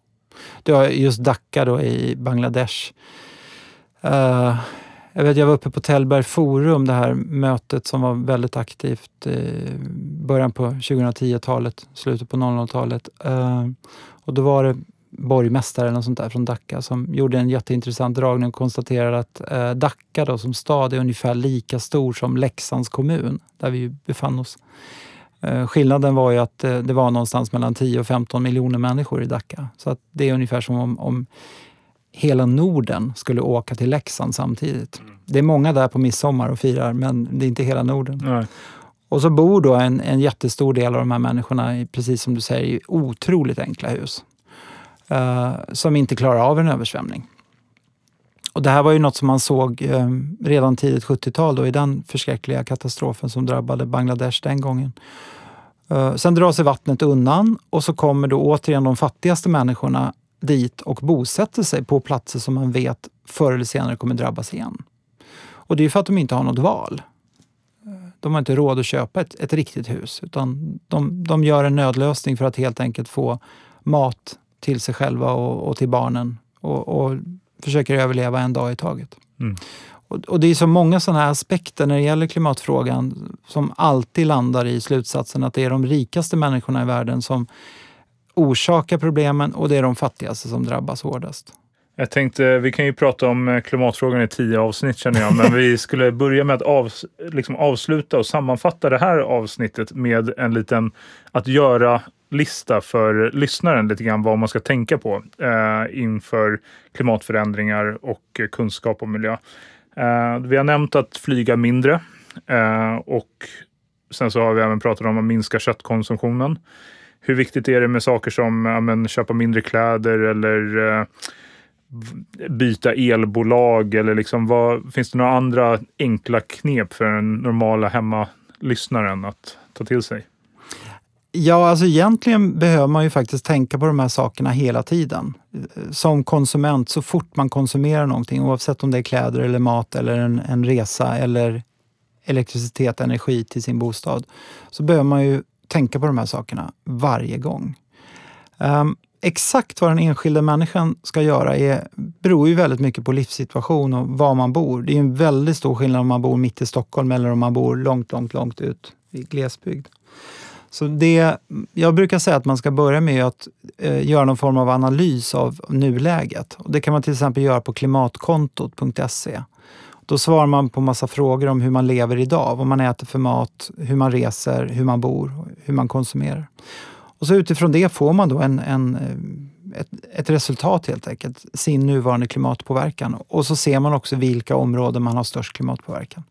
Du har just Dhaka då i Bangladesh. Eh, jag, vet, jag var uppe på Tällberg Forum, det här mötet som var väldigt aktivt i början på 2010-talet, slutet på 00-talet. Eh, och då var det borgmästare eller sånt där från Dhaka som gjorde en jätteintressant dragning och konstaterade att eh, Dhaka då, som stad är ungefär lika stor som Leksands kommun, där vi befann oss. Eh, skillnaden var ju att eh, det var någonstans mellan 10 och 15 miljoner människor i Dhaka. Så att det är ungefär som om, om hela Norden skulle åka till Leksand samtidigt. Mm. Det är många där på midsommar och firar, men det är inte hela Norden. Nej. Och så bor då en, en jättestor del av de här människorna, i, precis som du säger, i otroligt enkla hus. Eh, som inte klarar av en översvämning. Och det här var ju något som man såg eh, redan tidigt 70-tal i den förskräckliga katastrofen som drabbade Bangladesh den gången. Eh, sen drar sig vattnet undan och så kommer då återigen de fattigaste människorna dit och bosätter sig på platser som man vet förr eller senare kommer drabbas igen. Och det är för att de inte har något val. De har inte råd att köpa ett, ett riktigt hus utan de, de gör en nödlösning för att helt enkelt få mat till sig själva och, och till barnen och, och, försöker överleva en dag i taget. Mm. Och, och, det är så många sådana här aspekter när det gäller klimatfrågan som alltid landar i slutsatsen att det är de rikaste människorna i världen som orsakar problemen och det är de fattigaste som drabbas hårdast. Jag tänkte, vi kan ju prata om eh, klimatfrågan i tio avsnitt känner jag, men vi skulle börja med att av, liksom avsluta och sammanfatta det här avsnittet med en liten, att göra lista för lyssnaren lite grann vad man ska tänka på eh, inför klimatförändringar och kunskap om miljö. Eh, vi har nämnt att flyga mindre eh, och sen så har vi även pratat om att minska köttkonsumtionen. Hur viktigt är det med saker som ja, men, köpa mindre kläder eller eh, byta elbolag eller liksom vad, finns det några andra enkla knep för den normala hemmalyssnaren att ta till sig? Ja, alltså egentligen behöver man ju faktiskt tänka på de här sakerna hela tiden. Som konsument, så fort man konsumerar någonting, oavsett om det är kläder eller mat eller en, en resa eller elektricitet, energi till sin bostad, så behöver man ju tänka på de här sakerna varje gång. Um, exakt vad den enskilda människan ska göra är, beror ju väldigt mycket på livssituation och var man bor. Det är en väldigt stor skillnad om man bor mitt i Stockholm eller om man bor långt, långt, långt ut i glesbygd. Så det, jag brukar säga att man ska börja med att eh, göra någon form av analys av nuläget. Och det kan man till exempel göra på klimatkontot.se. Då svarar man på massa frågor om hur man lever idag, vad man äter för mat, hur man reser, hur man bor, hur man konsumerar. Och så utifrån det får man då en, en eh, ett, ett, resultat helt enkelt, sin nuvarande klimatpåverkan. Och så ser man också vilka områden man har störst klimatpåverkan.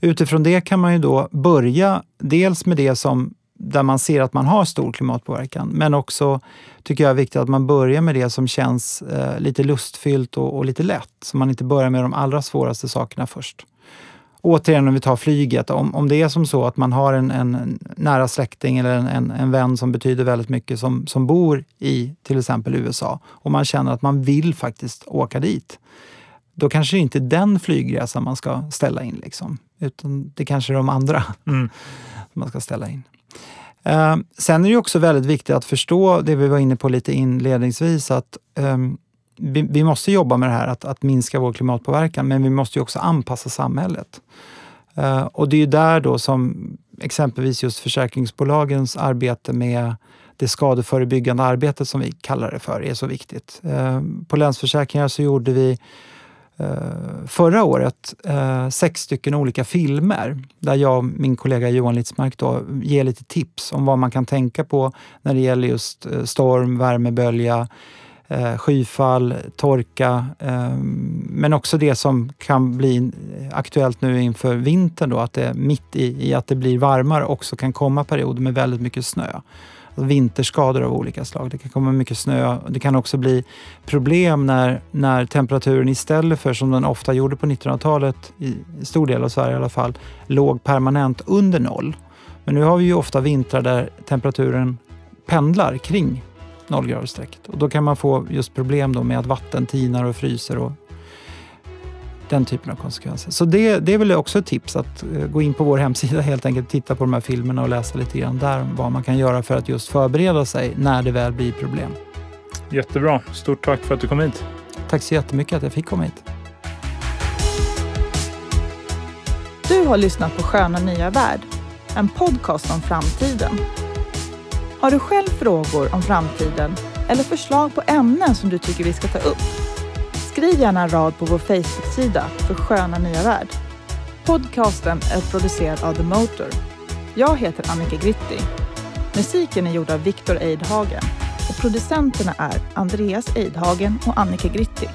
Utifrån det kan man ju då börja dels med det som där man ser att man har stor klimatpåverkan. Men också tycker jag är viktigt att man börjar med det som känns eh, lite lustfyllt och, och, lite lätt. Så man inte börjar med de allra svåraste sakerna först. Återigen om vi tar flyget, om, om det är som så att man har en, en nära släkting eller en, en, en, vän som betyder väldigt mycket som, som bor i till exempel USA och man känner att man vill faktiskt åka dit. Då kanske det inte är den flygresan man ska ställa in, liksom, utan det kanske är de andra mm. man ska ställa in. Eh, sen är det också väldigt viktigt att förstå det vi var inne på lite inledningsvis, att eh, vi, vi, måste jobba med det här att, att minska vår klimatpåverkan, men vi måste också anpassa samhället. Eh, och det är där då som exempelvis just försäkringsbolagens arbete med det skadeförebyggande arbetet som vi kallar det för är så viktigt. Ehm, på Länsförsäkringar så gjorde vi Eh, förra året eh, sex stycken olika filmer där jag och min kollega Johan Litzmark då ger lite tips om vad man kan tänka på när det gäller just eh, storm, värmebölja, skyfall, torka, men också det som kan bli aktuellt nu inför vintern då, att det mitt i, i att det blir varmare också kan komma perioder med väldigt mycket snö vinterskador av olika slag. Det kan komma mycket snö. Det kan också bli problem när, när temperaturen istället för som den ofta gjorde på 1900-talet, i stor del av Sverige i alla fall, låg permanent under noll. Men nu har vi ju ofta vintrar där temperaturen pendlar kring nollgradersstrecket och då kan man få just problem då med att vatten tinar och fryser och den typen av konsekvenser. Så det, det är väl också ett tips att eh, gå in på vår hemsida helt enkelt, titta på de här filmerna och läsa lite grann där om vad man kan göra för att just förbereda sig när det väl blir problem. Jättebra. Stort tack för att du kom hit. Tack så jättemycket att jag fick komma hit. Du har lyssnat på Sköna nya värld, en podcast om framtiden. Har du själv frågor om framtiden eller förslag på ämnen som du tycker vi ska ta upp? skriv gärna en rad på vår Facebook-sida för Sköna Nya Värld. Podcasten är producerad av The Motor. Jag heter Annika Gritti. Musiken är gjord av Viktor Eidhagen och producenterna är Andreas Eidhagen och Annika Gritti.